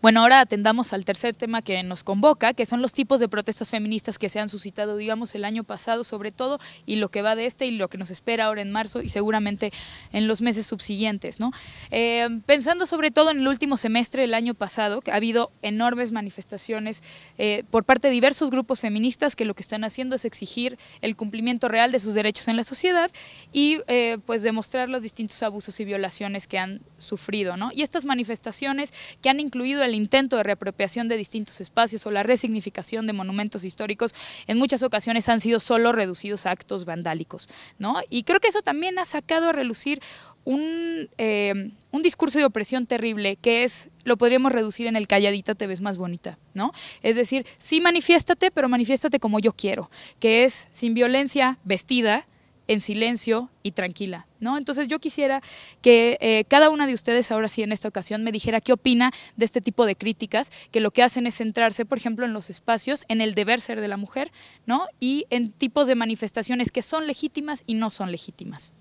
Bueno, ahora atendamos al tercer tema que nos convoca, que son los tipos de protestas feministas que se han suscitado, digamos, el año pasado sobre todo, y lo que va de este y lo que nos espera ahora en marzo y seguramente en los meses subsiguientes. ¿no? Eh, pensando sobre todo en el último semestre del año pasado, que ha habido enormes manifestaciones eh, por parte de diversos grupos feministas que lo que están haciendo es exigir el cumplimiento real de sus derechos en la sociedad y eh, pues demostrar los distintos abusos y violaciones que han sufrido. ¿no? Y estas manifestaciones que han incluido el intento de reapropiación de distintos espacios o la resignificación de monumentos históricos en muchas ocasiones han sido solo reducidos a actos vandálicos, ¿no? Y creo que eso también ha sacado a relucir un, eh, un, discurso de opresión terrible que es, lo podríamos reducir en el calladita te ves más bonita, ¿no? Es decir, sí manifiéstate, pero manifiéstate como yo quiero, que es sin violencia, vestida, en silencio y tranquila, ¿no? Entonces yo quisiera que eh, cada una de ustedes ahora sí en esta ocasión me dijera qué opina de este tipo de críticas, que lo que hacen es centrarse, por ejemplo, en los espacios, en el deber ser de la mujer, ¿no? Y en tipos de manifestaciones que son legítimas y no son legítimas.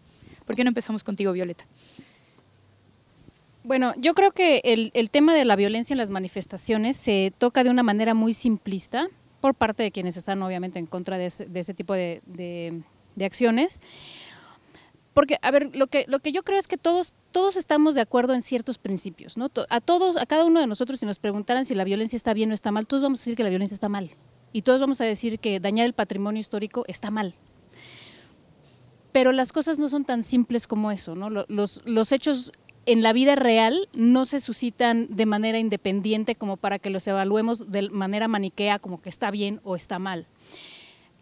¿Por qué no empezamos contigo, Violeta? Bueno, yo creo que el, tema de la violencia en las manifestaciones se toca de una manera muy simplista por parte de quienes están obviamente en contra de ese, tipo de de acciones. Porque, a ver, lo que, lo que yo creo es que todos, todos estamos de acuerdo en ciertos principios, ¿no? A todos, a cada uno de nosotros, si nos preguntaran si la violencia está bien o está mal, todos vamos a decir que la violencia está mal. Y todos vamos a decir que dañar el patrimonio histórico está mal, pero las cosas no son tan simples como eso, ¿no? Los, los, hechos en la vida real no se suscitan de manera independiente como para que los evaluemos de manera maniquea como que está bien o está mal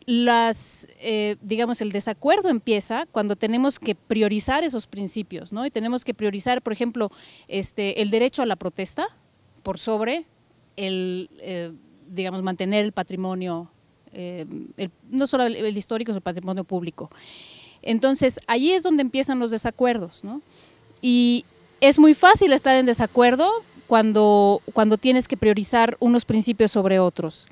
las, eh, digamos, el desacuerdo empieza cuando tenemos que priorizar esos principios, ¿no? Y tenemos que priorizar, por ejemplo, este, el derecho a la protesta por sobre el, eh, digamos, mantener el patrimonio, eh, no solo el, histórico, sino el patrimonio público. Entonces, allí es donde empiezan los desacuerdos, ¿no? Y es muy fácil estar en desacuerdo cuando, cuando tienes que priorizar unos principios sobre otros.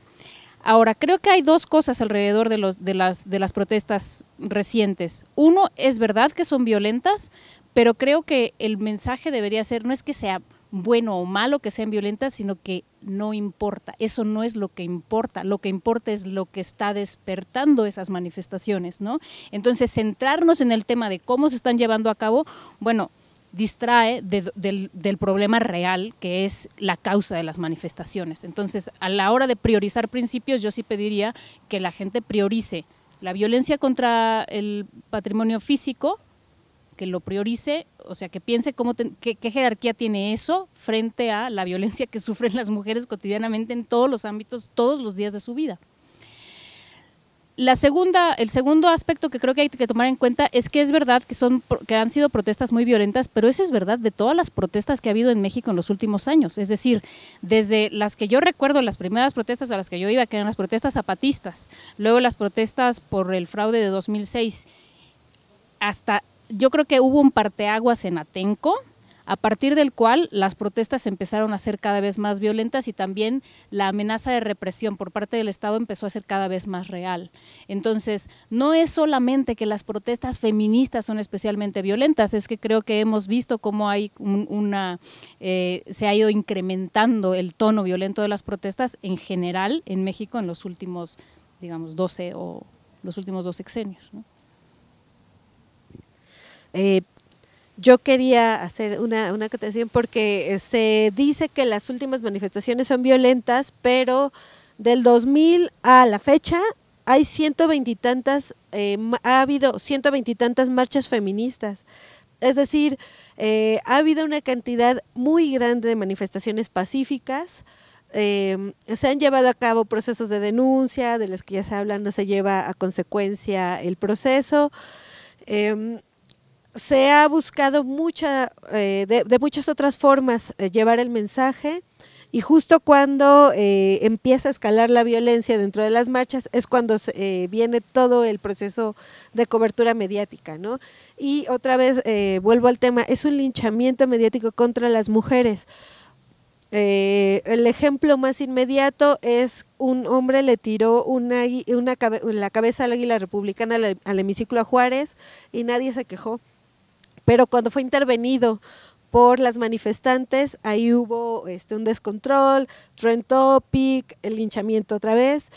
Ahora, creo que hay dos cosas alrededor de, los, de, las, de las protestas recientes. Uno, es verdad que son violentas, pero creo que el mensaje debería ser, no es que sea bueno o malo que sean violentas, sino que no importa. Eso no es lo que importa. Lo que importa es lo que está despertando esas manifestaciones, ¿no? Entonces, centrarnos en el tema de cómo se están llevando a cabo, bueno, distrae del, problema real que es la causa de las manifestaciones. Entonces, a la hora de priorizar principios, yo sí pediría que la gente priorice la violencia contra el patrimonio físico, que lo priorice, o sea, que piense cómo qué jerarquía tiene eso frente a la violencia que sufren las mujeres cotidianamente en todos los ámbitos, todos los días de su vida la segunda, el segundo aspecto que creo que hay que tomar en cuenta es que es verdad que, son, que han sido protestas muy violentas, pero eso es verdad de todas las protestas que ha habido en México en los últimos años. Es decir, desde las que yo recuerdo, las primeras protestas a las que yo iba, que eran las protestas zapatistas, luego las protestas por el fraude de 2006, hasta yo creo que hubo un parteaguas en Atenco, a partir del cual las protestas empezaron a ser cada vez más violentas y también la amenaza de represión por parte del Estado empezó a ser cada vez más real. Entonces, no es solamente que las protestas feministas son especialmente violentas, es que creo que hemos visto cómo hay una, eh, se ha ido incrementando el tono violento de las protestas en general en México en los últimos, digamos, 12 o los últimos dos sexenios. Eh, yo quería hacer una, acotación porque eh, se dice que las últimas manifestaciones son violentas, pero del 2000 a la fecha hay ciento veintitantas, eh, ha habido ciento veintitantas marchas feministas. Es decir, eh, ha habido una cantidad muy grande de manifestaciones pacíficas. Em, se han llevado a cabo procesos de denuncia, de las que ya se habla, no se lleva a consecuencia el proceso. Em, se ha buscado mucha, eh, de, muchas otras formas eh, llevar el mensaje y justo cuando eh, empieza a escalar la violencia dentro de las marchas es cuando viene todo el proceso de cobertura mediática. ¿no? Y otra vez vuelvo al tema, es un linchamiento mediático contra las mujeres. el ejemplo más inmediato es un hombre le tiró una, la cabeza al águila republicana al, hemiciclo a Juárez y nadie se quejó pero cuando fue intervenido por las manifestantes, ahí hubo este, un descontrol, trend topic, el linchamiento otra vez.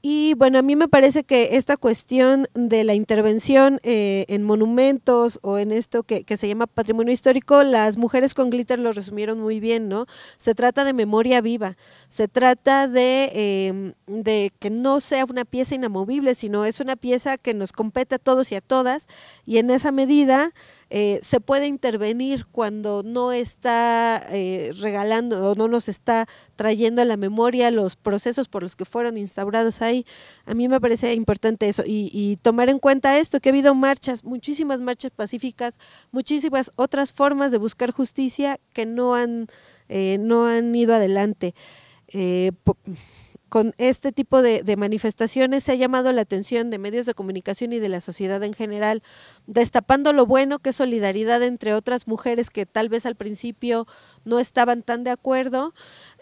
Y bueno, a mí me parece que esta cuestión de la intervención eh, en monumentos o en esto que, se llama patrimonio histórico, las mujeres con glitter lo resumieron muy bien, ¿no? Se trata de memoria viva, se trata de, em, de que no sea una pieza inamovible, sino es una pieza que nos compete a todos y a todas y en esa medida eh, se puede intervenir cuando no está eh, regalando o no nos está trayendo a la memoria los procesos por los que fueron instaurados ahí. A mí me parece importante eso y, tomar en cuenta esto, que ha habido marchas, muchísimas marchas pacíficas, muchísimas otras formas de buscar justicia que no han, eh, no han ido adelante con este tipo de, manifestaciones se ha llamado la atención de medios de comunicación y de la sociedad en general, destapando lo bueno que es solidaridad entre otras mujeres que tal vez al principio no estaban tan de acuerdo,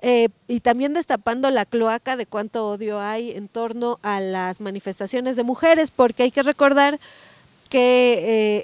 eh, y también destapando la cloaca de cuánto odio hay en torno a las manifestaciones de mujeres, porque hay que recordar que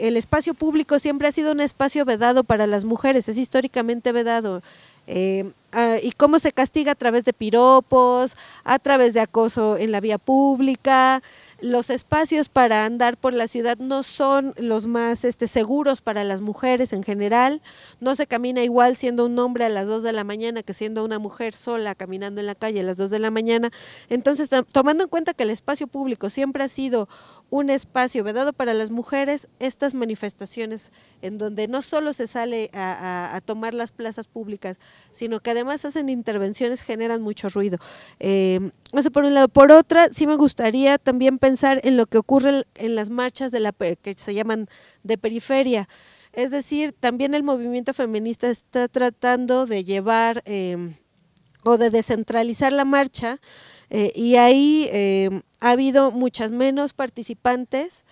eh, el espacio público siempre ha sido un espacio vedado para las mujeres, es históricamente vedado. Em, ah, y cómo se castiga a través de piropos, a través de acoso en la vía pública, los espacios para andar por la ciudad no son los más este, seguros para las mujeres en general. No se camina igual siendo un hombre a las 2 de la mañana que siendo una mujer sola caminando en la calle a las 2 de la mañana. Entonces, tomando en cuenta que el espacio público siempre ha sido un espacio vedado para las mujeres, estas manifestaciones en donde no solo se sale a, tomar las plazas públicas, sino que además hacen intervenciones generan mucho ruido. Eh, por un lado. Por otra, sí me gustaría también pensar en lo que ocurre en las marchas de la que se llaman de periferia. Es decir, también el movimiento feminista está tratando de llevar em, o de descentralizar la marcha eh, y ahí em, ha habido muchas menos participantes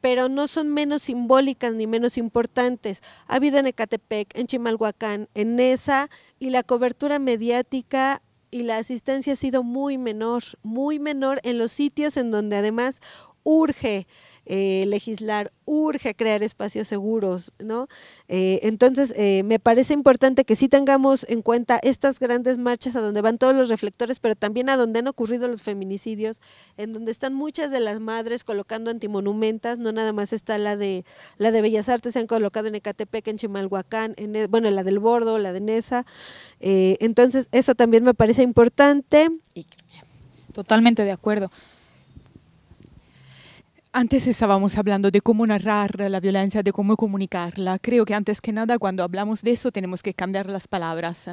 pero no son menos simbólicas ni menos importantes. Ha habido en Ecatepec, en Chimalhuacán, en ESA y la cobertura mediática y la asistencia ha sido muy menor, muy menor en los sitios en donde además urge eh, legislar, urge crear espacios seguros, ¿no? Eh, entonces, eh, me parece importante que sí tengamos en cuenta estas grandes marchas a donde van todos los reflectores, pero también a donde han ocurrido los feminicidios, en donde están muchas de las madres colocando antimonumentas, no nada más está la de la de Bellas Artes, se han colocado en Ecatepec, en Chimalhuacán, en, e, bueno, la del Bordo, la de Nesa. entonces, eso también me parece importante. Totalmente de acuerdo. Antes estábamos hablando de cómo narrar la violencia, de cómo comunicarla. Creo que antes que nada cuando hablamos de eso tenemos que cambiar las palabras.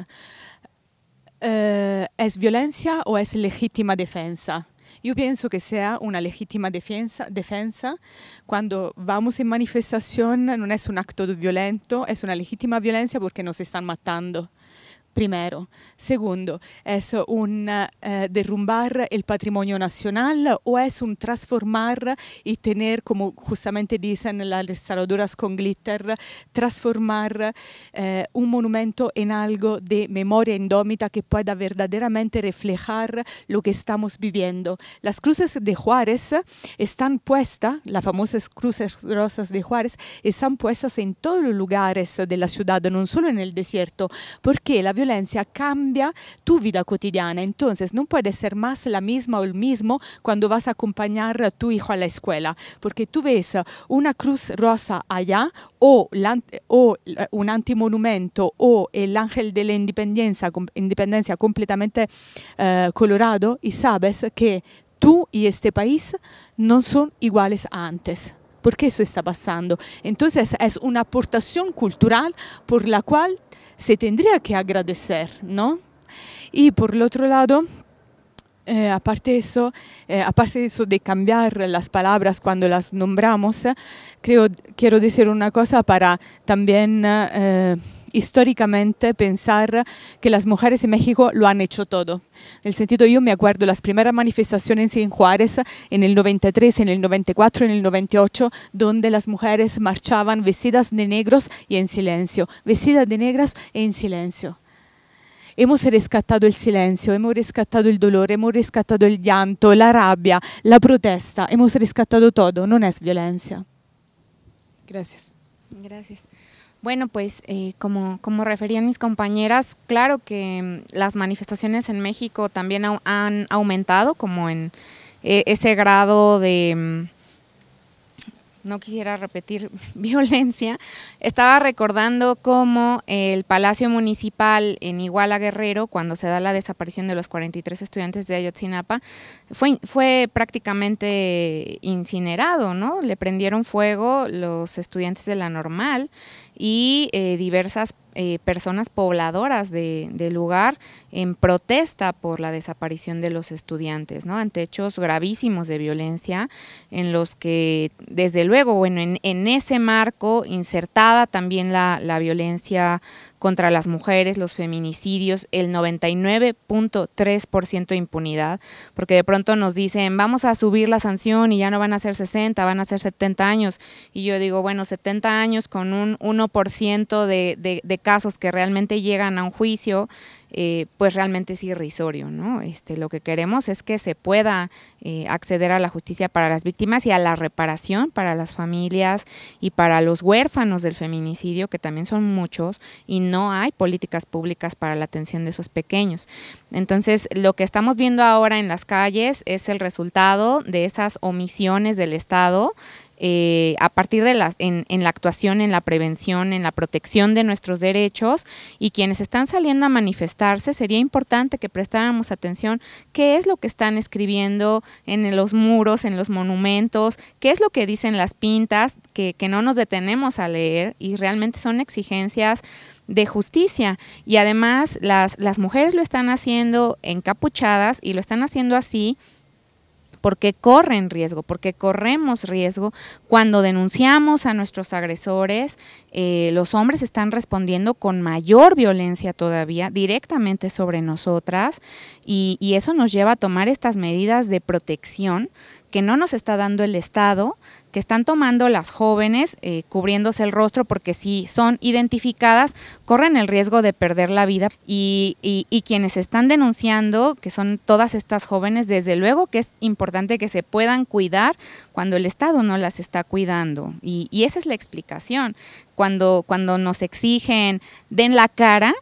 Eh, ¿Es violencia o es legítima defensa? Yo pienso que sea una legítima defensa, defensa. Cuando vamos en manifestación no es un acto violento, es una legítima violencia porque nos están matando. Primero. Segundo, ¿es un eh, derrumbar el patrimonio nacional o es un transformar y tener, como justamente dicen las restauradoras con glitter, transformar eh, un monumento en algo de memoria indómita que pueda verdaderamente reflejar lo que estamos viviendo? Las cruces de Juárez están puestas, las famosas cruces rosas de Juárez, están puestas en todos los lugares de la ciudad, no solo en el desierto, porque la violenza cambia tu vita cotidiana. Entonces, non puede essere más la misma o il mismo quando vas a accompagnare tu hijo a la escuela, Perché tu ves una cruz rosa allá o, o un antimonumento o el ángel de la independencia, completamente eh, colorado y sabes que tú y este país no son iguales a antes. ¿Por qué eso está pasando. Entonces es una aportación cultural por la cual se tendría que agradecer, ¿no? Y por el otro lado, eh, aparte, eso, eh, aparte eso de cambiar las palabras cuando las nombramos, eh, creo, quiero decir una cosa para también históricamente pensar que las mujeres en México lo han hecho todo. En el sentido, yo me acuerdo las primeras manifestaciones en Juárez en el 93, en el 94, en el 98, donde las mujeres marchaban vestidas de negros y en silencio, vestidas de negras y en silencio. Hemos rescatado el silencio, hemos rescatado el dolor, hemos rescatado el llanto, la rabia, la protesta, hemos rescatado todo, no es violencia. Gracias. Gracias. Bueno, pues eh, como, como referían mis compañeras, claro que mm, las manifestaciones en México también han aumentado, como en eh, ese grado de, mm, no quisiera repetir, violencia. Estaba recordando cómo el Palacio Municipal en Iguala Guerrero, cuando se da la desaparición de los 43 estudiantes de Ayotzinapa, fue, fue prácticamente incinerado, ¿no? Le prendieron fuego los estudiantes de la normal y eh, diversas eh, personas pobladoras de, del lugar en protesta por la desaparición de los estudiantes, ¿no? Ante hechos gravísimos de violencia en los que, desde luego, bueno, en, ese marco insertada también la, la violencia contra las mujeres, los feminicidios, el 99.3% de impunidad, porque de pronto nos dicen, vamos a subir la sanción y ya no van a ser 60, van a ser 70 años. Y yo digo, bueno, 70 años con un 1% de, de casos que realmente llegan a un juicio, eh, pues realmente es irrisorio, ¿no? Este, lo que queremos es que se pueda eh, acceder a la justicia para las víctimas y a la reparación para las familias y para los huérfanos del feminicidio, que también son muchos, y no hay políticas públicas para la atención de esos pequeños. Entonces, lo que estamos viendo ahora en las calles es el resultado de esas omisiones del Estado eh, a partir de las, en, la actuación, en la prevención, en la protección de nuestros derechos y quienes están saliendo a manifestarse, sería importante que prestáramos atención qué es lo que están escribiendo en los muros, en los monumentos, qué es lo que dicen las pintas, que, que no nos detenemos a leer y realmente son exigencias de justicia. Y además las, las mujeres lo están haciendo encapuchadas y lo están haciendo así porque corren riesgo, porque corremos riesgo. Cuando denunciamos a nuestros agresores, eh, los hombres están respondiendo con mayor violencia todavía directamente sobre nosotras y, y eso nos lleva a tomar estas medidas de protección que no nos está dando el Estado, que están tomando las jóvenes eh, cubriéndose el rostro porque si son identificadas corren el riesgo de perder la vida y, y, quienes están denunciando, que son todas estas jóvenes, desde luego que es importante que se puedan cuidar cuando el Estado no las está cuidando y, esa es la explicación. Cuando, cuando nos exigen, den la cara,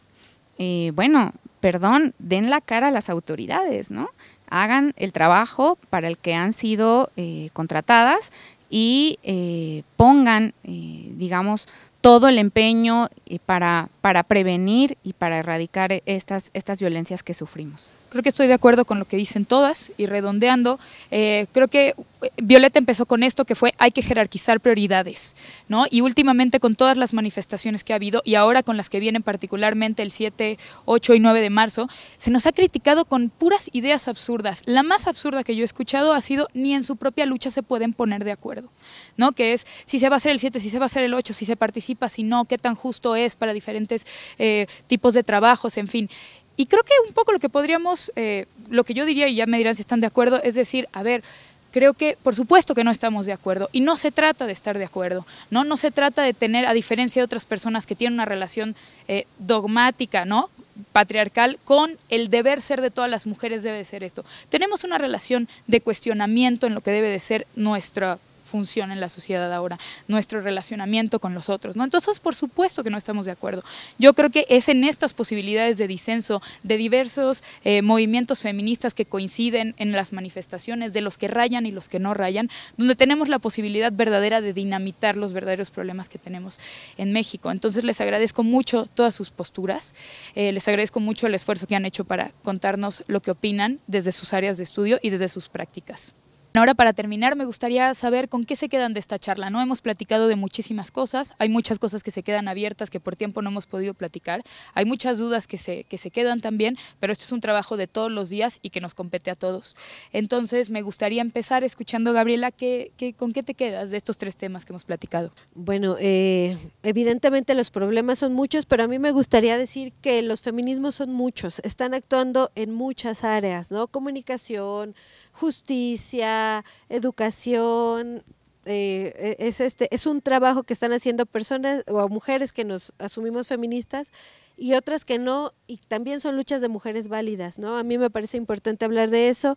eh, bueno, perdón, den la cara a las autoridades, ¿no? Hagan el trabajo para el que han sido eh, contratadas y eh, pongan, eh, digamos, todo el empeño para para prevenir y para erradicar estas, estas violencias que sufrimos. Creo que estoy de acuerdo con lo que dicen todas y redondeando, eh, creo que eh, Violeta empezó con esto que fue hay que jerarquizar prioridades, ¿no? Y últimamente con todas las manifestaciones que ha habido y ahora con las que vienen particularmente el 7, 8 y 9 de marzo, se nos ha criticado con puras ideas absurdas. La más absurda que yo he escuchado ha sido ni en su propia lucha se pueden poner de acuerdo, ¿no? Que es si se va a hacer el 7, si se va a hacer el 8, si se participa, si no, qué tan justo es para diferentes eh, tipos de trabajos, en fin. Y creo que un poco lo que podríamos, eh, lo que yo diría, y ya me dirán si están de acuerdo, es decir, a ver, creo que por supuesto que no estamos de acuerdo y no se trata de estar de acuerdo, ¿no? No se trata de tener, a diferencia de otras personas que tienen una relación eh, dogmática, ¿no? patriarcal con el deber ser de todas las mujeres debe de ser esto. Tenemos una relación de cuestionamiento en lo que debe de ser nuestra funciona en la sociedad ahora, nuestro relacionamiento con los otros. ¿no? Entonces, por supuesto que no estamos de acuerdo. Yo creo que es en estas posibilidades de disenso, de diversos eh, movimientos feministas que coinciden en las manifestaciones, de los que rayan y los que no rayan, donde tenemos la posibilidad verdadera de dinamitar los verdaderos problemas que tenemos en México. Entonces, les agradezco mucho todas sus posturas, eh, les agradezco mucho el esfuerzo que han hecho para contarnos lo que opinan desde sus áreas de estudio y desde sus prácticas. Ahora para terminar me gustaría saber con qué se quedan de esta charla. No hemos platicado de muchísimas cosas, hay muchas cosas que se quedan abiertas que por tiempo no hemos podido platicar, hay muchas dudas que se, quedan también, pero esto es un trabajo de todos los días y que nos compete a todos. Entonces me gustaría empezar escuchando, Gabriela, ¿qué, con qué te quedas de estos tres temas que hemos platicado? Bueno, eh, evidentemente los problemas son muchos, pero a mí me gustaría decir que los feminismos son muchos, están actuando en muchas áreas, ¿no? Comunicación, justicia, educación, eh, e, es este es un trabajo que están haciendo personas o mujeres que nos asumimos feministas y otras que no y también son luchas de mujeres válidas no a mí me parece importante hablar de eso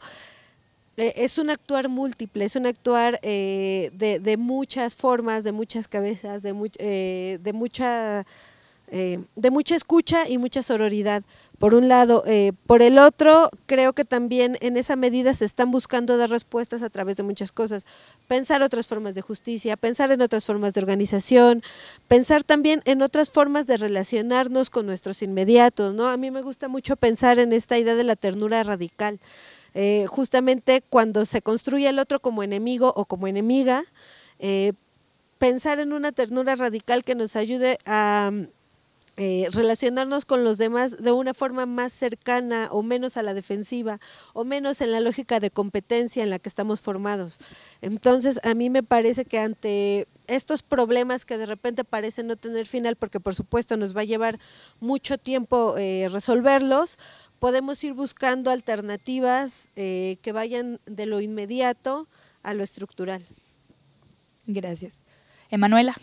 eh, es un actuar múltiple es un actuar eh, de, muchas formas de muchas cabezas de, de mucha eh, de mucha escucha y mucha sororidad, por un lado. Eh, por el otro, creo que también en esa medida se están buscando dar respuestas a través de muchas cosas. Pensar otras formas de justicia, pensar en otras formas de organización, pensar también en otras formas de relacionarnos con nuestros inmediatos. ¿no? A mí me gusta mucho pensar en esta idea de la ternura radical. Eh, justamente cuando se construye el otro como enemigo o como enemiga, pensar en una ternura radical que nos ayude a eh, relacionarnos con los demás de una forma más cercana o menos a la defensiva o menos en la lógica de competencia en la que estamos formados. Entonces, a mí me parece que ante estos problemas que de repente parecen no tener final, porque por supuesto nos va a llevar mucho tiempo eh, resolverlos, podemos ir buscando alternativas eh, que vayan de lo inmediato a lo estructural. Gracias. Emanuela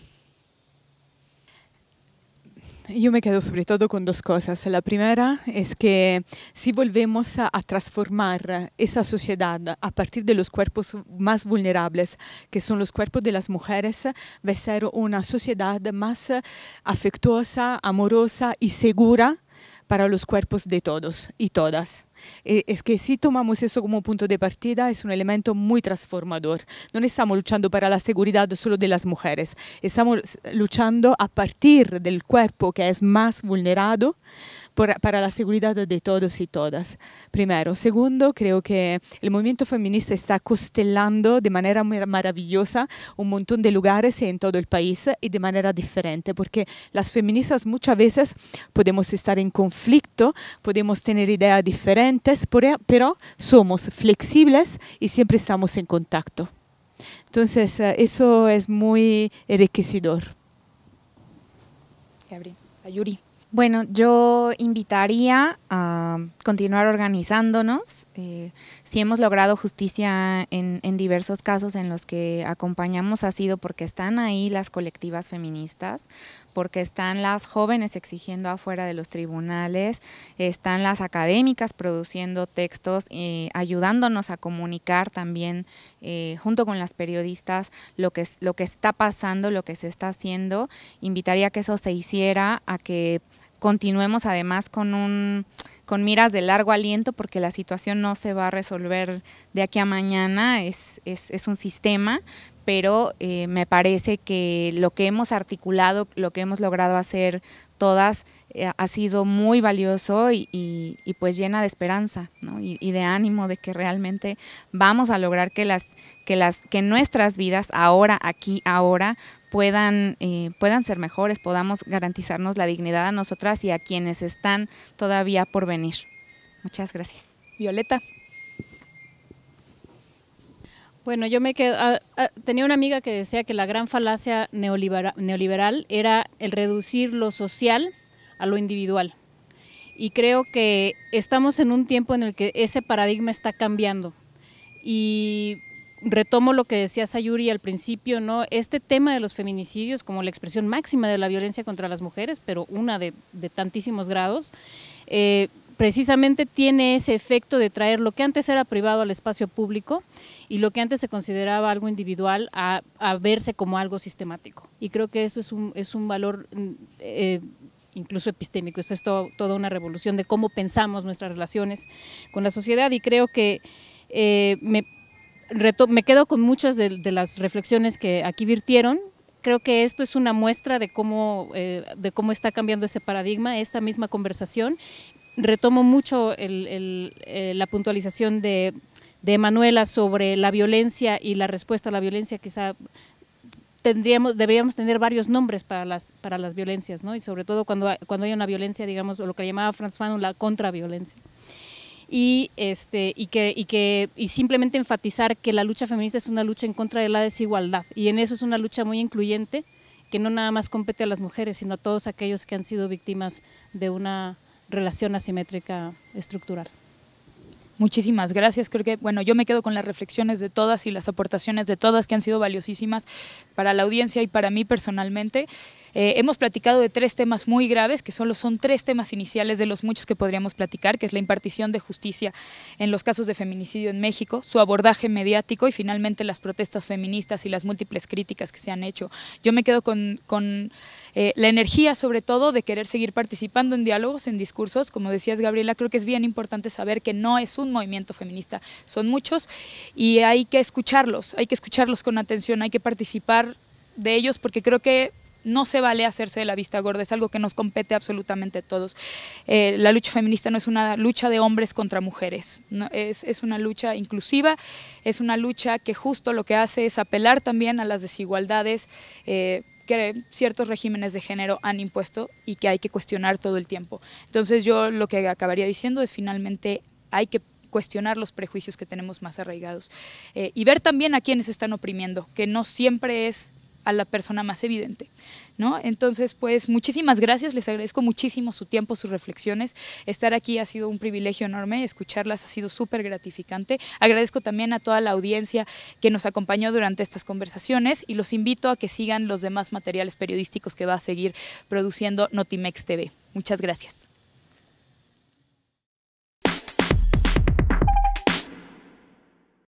yo me quedo sobre todo con dos cosas. La primera es que si volvemos a transformar esa sociedad a partir de los cuerpos más vulnerables, que son los cuerpos de las mujeres, va a ser una sociedad más afectuosa, amorosa y segura para los cuerpos de todos y todas. Eh, es que si tomamos eso como punto de partida es un elemento muy transformador. No estamos luchando para la seguridad solo de las mujeres, estamos luchando a partir del cuerpo que es más vulnerado para la seguridad de todos y todas. Primero. Segundo, creo que el movimiento feminista está costelando de manera maravillosa un montón de lugares en todo el país y de manera diferente, porque las feministas muchas veces podemos estar en conflicto, podemos tener ideas diferentes, e, pero somos flexibles y siempre estamos en contacto. Entonces, eh, eso es muy enriquecedor. Gabriel, Yuri. Bueno, yo invitaría a continuar organizándonos. Eh, si hemos logrado justicia en, diversos casos en los que acompañamos ha sido porque están ahí las colectivas feministas, porque están las jóvenes exigiendo afuera de los tribunales, están las académicas produciendo textos, eh, ayudándonos a comunicar también eh, junto con las periodistas lo que, lo que está pasando, lo que se está haciendo. Invitaría a que eso se hiciera, a que continuemos además con un con miras de largo aliento porque la situación no se va a resolver de aquí a mañana, es, es, un sistema, pero eh, me parece que lo que hemos articulado, lo que hemos logrado hacer todas eh, ha sido muy valioso y, y, pues llena de esperanza y, y, de ánimo de que realmente vamos a lograr que, las, que, las, que nuestras vidas ahora, aquí, ahora, puedan, eh, puedan ser mejores, podamos garantizarnos la dignidad a nosotras y a quienes están todavía por venir. Muchas gracias. Violeta. Bueno, yo me quedo. Ah, ah, tenía una amiga que decía que la gran falacia neoliberal, neoliberal era el reducir lo social a lo individual. Y creo que estamos en un tiempo en el que ese paradigma está cambiando. Y retomo lo que decía Sayuri al principio, ¿no? Este tema de los feminicidios como la expresión máxima de la violencia contra las mujeres, pero una de, tantísimos grados, eh, precisamente tiene ese efecto de traer lo que antes era privado al espacio público y lo que antes se consideraba algo individual a, verse como algo sistemático. Y creo que eso es un, es un valor mm, eh, incluso epistémico, eso es toda una revolución de cómo pensamos nuestras relaciones con la sociedad y creo que eh, me me quedo con muchas de, las reflexiones que aquí virtieron. Creo que esto es una muestra de cómo, eh, está cambiando ese paradigma, esta misma conversación. Retomo mucho eh, la puntualización de, Manuela sobre la violencia y la respuesta a la violencia, quizá tendríamos, deberíamos tener varios nombres para las, violencias, ¿no? Y sobre todo cuando, cuando hay una violencia, digamos, lo que llamaba Franz Fanon, la contraviolencia y, este, y, que, y, que, y simplemente enfatizar que la lucha feminista es una lucha en contra de la desigualdad y en eso es una lucha muy incluyente que no nada más compete a las mujeres, sino a todos aquellos que han sido víctimas de una relación asimétrica estructural. Muchísimas gracias. Creo que, bueno, yo me quedo con las reflexiones de todas y las aportaciones de todas que han sido valiosísimas para la audiencia y para mí personalmente. Eh, hemos platicado de tres temas muy graves, que solo son tres temas iniciales de los muchos que podríamos platicar, que es la impartición de justicia en los casos de feminicidio en México, su abordaje mediático y finalmente las protestas feministas y las múltiples críticas que se han hecho. Yo me quedo con, con eh, la energía, sobre todo, de querer seguir participando en diálogos, en discursos. Como decías, Gabriela, creo que es bien importante saber que no es un movimiento feminista, son muchos y hay que escucharlos, hay que escucharlos con atención, hay que participar de ellos porque creo que no se vale hacerse de la vista gorda, es algo que nos compete absolutamente a todos. Eh, la lucha feminista no es una lucha de hombres contra mujeres, es, una lucha inclusiva, es una lucha que justo lo que hace es apelar también a las desigualdades eh, que ciertos regímenes de género han impuesto y que hay que cuestionar todo el tiempo. Entonces yo lo que acabaría diciendo es finalmente hay que cuestionar los prejuicios que tenemos más arraigados eh, y ver también a quienes están oprimiendo, que no siempre es a la persona más evidente. ¿no? Entonces, pues muchísimas gracias, les agradezco muchísimo su tiempo, sus reflexiones. Estar aquí ha sido un privilegio enorme, escucharlas ha sido súper gratificante. Agradezco también a toda la audiencia que nos acompañó durante estas conversaciones y los invito a que sigan los demás materiales periodísticos que va a seguir produciendo Notimex TV. Muchas gracias.